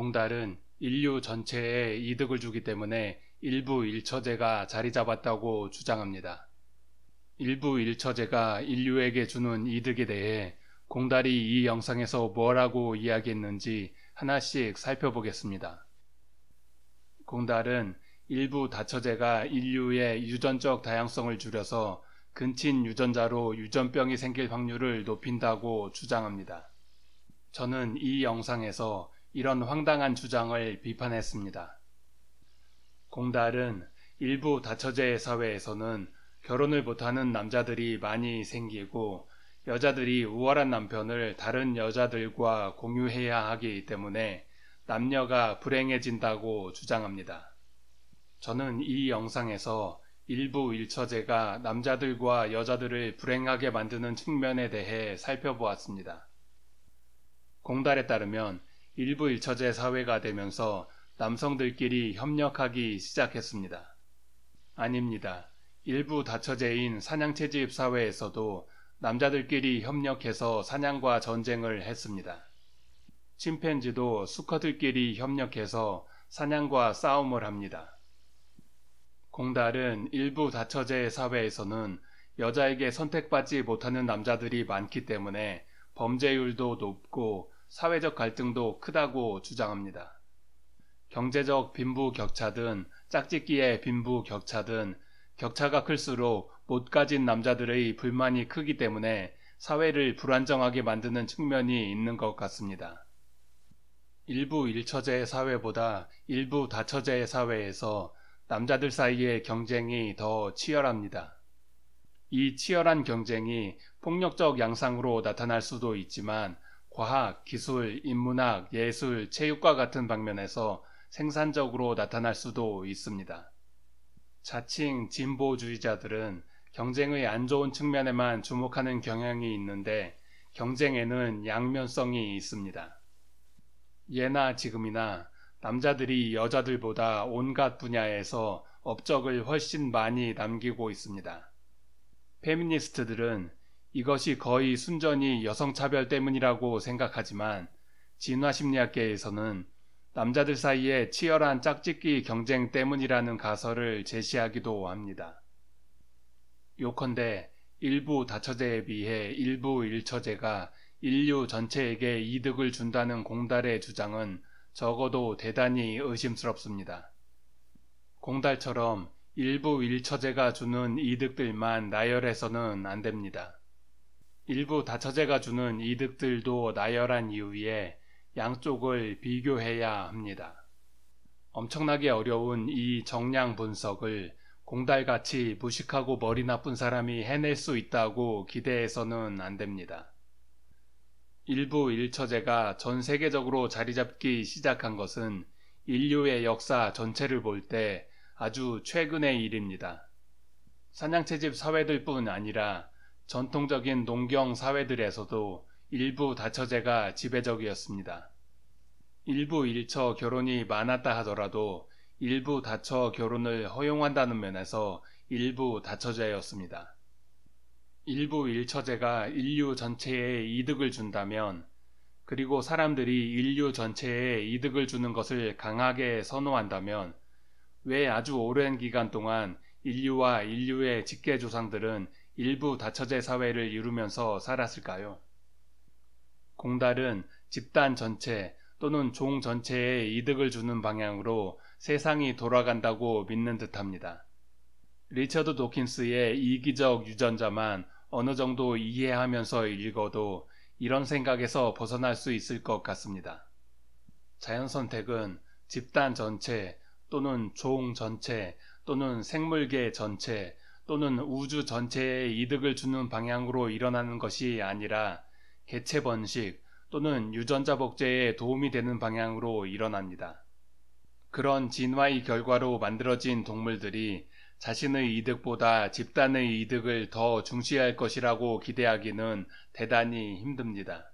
공달은 인류 전체에 이득을 주기 때문에 일부 일처제가 자리 잡았다고 주장합니다. 일부 일처제가 인류에게 주는 이득에 대해 공달이 이 영상에서 뭐라고 이야기했는지 하나씩 살펴보겠습니다. 공달은 일부 다처제가 인류의 유전적 다양성을 줄여서 근친 유전자로 유전병이 생길 확률을 높인다고 주장합니다. 저는 이 영상에서 이런 황당한 주장을 비판했습니다. 공달은 일부 다처제 사회에서는 결혼을 못하는 남자들이 많이 생기고 여자들이 우월한 남편을 다른 여자들과 공유해야 하기 때문에 남녀가 불행해진다고 주장합니다. 저는 이 영상에서 일부 일처제가 남자들과 여자들을 불행하게 만드는 측면에 대해 살펴보았습니다. 공달에 따르면 일부 일처제 사회가 되면서 남성들끼리 협력하기 시작했습니다. 아닙니다. 일부 다처제인 사냥채집 사회에서도 남자들끼리 협력해서 사냥과 전쟁을 했습니다. 침팬지도 수컷들끼리 협력해서 사냥과 싸움을 합니다. 공달은 일부 다처제 사회에서는 여자에게 선택받지 못하는 남자들이 많기 때문에 범죄율도 높고 사회적 갈등도 크다고 주장합니다. 경제적 빈부 격차든 짝짓기의 빈부 격차든 격차가 클수록 못 가진 남자들의 불만이 크기 때문에 사회를 불안정하게 만드는 측면이 있는 것 같습니다. 일부 일처제 사회보다 일부 다처제 사회에서 남자들 사이의 경쟁이 더 치열합니다. 이 치열한 경쟁이 폭력적 양상으로 나타날 수도 있지만 과학, 기술, 인문학, 예술, 체육과 같은 방면에서 생산적으로 나타날 수도 있습니다. 자칭 진보주의자들은 경쟁의 안 좋은 측면에만 주목하는 경향이 있는데 경쟁에는 양면성이 있습니다. 예나 지금이나 남자들이 여자들보다 온갖 분야에서 업적을 훨씬 많이 남기고 있습니다. 페미니스트들은 이것이 거의 순전히 여성차별 때문이라고 생각하지만 진화심리학계에서는 남자들 사이의 치열한 짝짓기 경쟁 때문이라는 가설을 제시하기도 합니다. 요컨대 일부 다처제에 비해 일부 일처제가 인류 전체에게 이득을 준다는 공달의 주장은 적어도 대단히 의심스럽습니다. 공달처럼 일부 일처제가 주는 이득들만 나열해서는 안 됩니다. 일부 다처제가 주는 이득들도 나열한 이후에 양쪽을 비교해야 합니다. 엄청나게 어려운 이 정량 분석을 공달같이 무식하고 머리 나쁜 사람이 해낼 수 있다고 기대해서는 안 됩니다. 일부 일처제가 전 세계적으로 자리 잡기 시작한 것은 인류의 역사 전체를 볼 때 아주 최근의 일입니다. 사냥채집 사회들 뿐 아니라 전통적인 농경 사회들에서도 일부 다처제가 지배적이었습니다. 일부 일처 결혼이 많았다 하더라도 일부 다처 결혼을 허용한다는 면에서 일부 다처제였습니다. 일부 일처제가 인류 전체에 이득을 준다면 그리고 사람들이 인류 전체에 이득을 주는 것을 강하게 선호한다면 왜 아주 오랜 기간 동안 인류와 인류의 직계 조상들은 일부 다처제 사회를 이루면서 살았을까요? 공달은 집단 전체 또는 종 전체에 이득을 주는 방향으로 세상이 돌아간다고 믿는 듯합니다. 리처드 도킨스의 이기적 유전자만 어느 정도 이해하면서 읽어도 이런 생각에서 벗어날 수 있을 것 같습니다. 자연 선택은 집단 전체 또는 종 전체 또는 생물계 전체 또는 우주 전체에 이득을 주는 방향으로 일어나는 것이 아니라 개체 번식 또는 유전자 복제에 도움이 되는 방향으로 일어납니다. 그런 진화의 결과로 만들어진 동물들이 자신의 이득보다 집단의 이득을 더 중시할 것이라고 기대하기는 대단히 힘듭니다.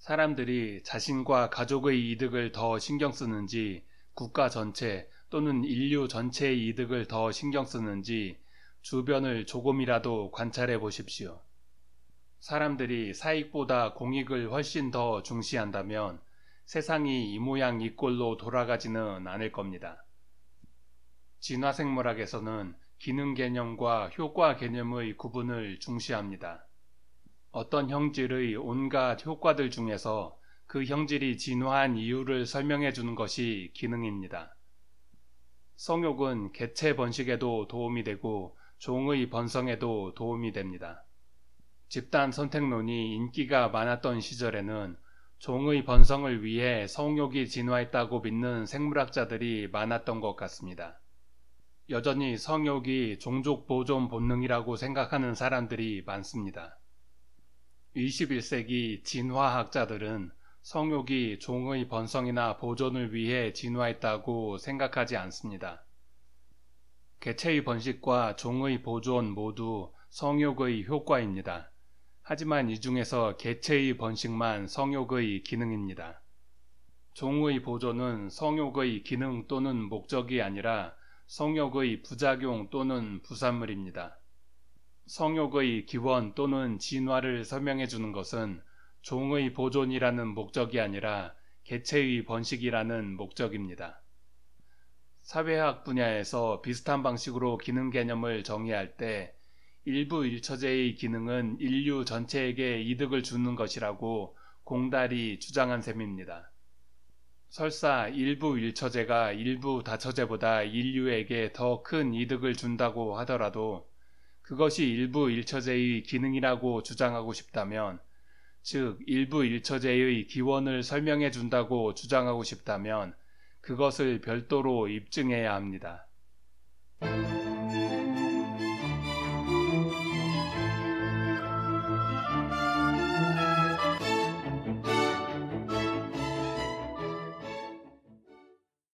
사람들이 자신과 가족의 이득을 더 신경 쓰는지 국가 전체 또는 인류 전체의 이득을 더 신경 쓰는지 주변을 조금이라도 관찰해 보십시오. 사람들이 사익보다 공익을 훨씬 더 중시한다면 세상이 이 모양 이 꼴로 돌아가지는 않을 겁니다. 진화생물학에서는 기능 개념과 효과 개념의 구분을 중시합니다. 어떤 형질의 온갖 효과들 중에서 그 형질이 진화한 이유를 설명해 주는 것이 기능입니다. 성욕은 개체 번식에도 도움이 되고 종의 번성에도 도움이 됩니다. 집단 선택론이 인기가 많았던 시절에는 종의 번성을 위해 성욕이 진화했다고 믿는 생물학자들이 많았던 것 같습니다. 여전히 성욕이 종족 보존 본능이라고 생각하는 사람들이 많습니다. 21세기 진화학자들은 성욕이 종의 번성이나 보존을 위해 진화했다고 생각하지 않습니다. 개체의 번식과 종의 보존 모두 성욕의 효과입니다. 하지만 이 중에서 개체의 번식만 성욕의 기능입니다. 종의 보존은 성욕의 기능 또는 목적이 아니라 성욕의 부작용 또는 부산물입니다. 성욕의 기원 또는 진화를 설명해 주는 것은 종의 보존이라는 목적이 아니라 개체의 번식이라는 목적입니다. 사회학 분야에서 비슷한 방식으로 기능 개념을 정의할 때 일부 일처제의 기능은 인류 전체에게 이득을 주는 것이라고 공달이 주장한 셈입니다. 설사 일부 일처제가 일부 다처제보다 인류에게 더 큰 이득을 준다고 하더라도 그것이 일부 일처제의 기능이라고 주장하고 싶다면 즉 일부 일처제의 기원을 설명해 준다고 주장하고 싶다면 그것을 별도로 입증해야 합니다.